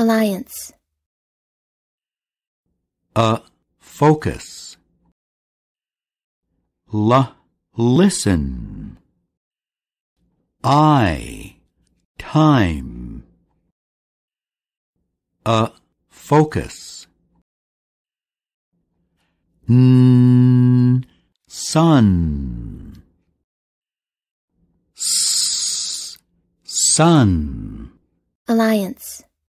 Alliance. A focus. L listen. I time. A focus. N sun. S sun. Alliance.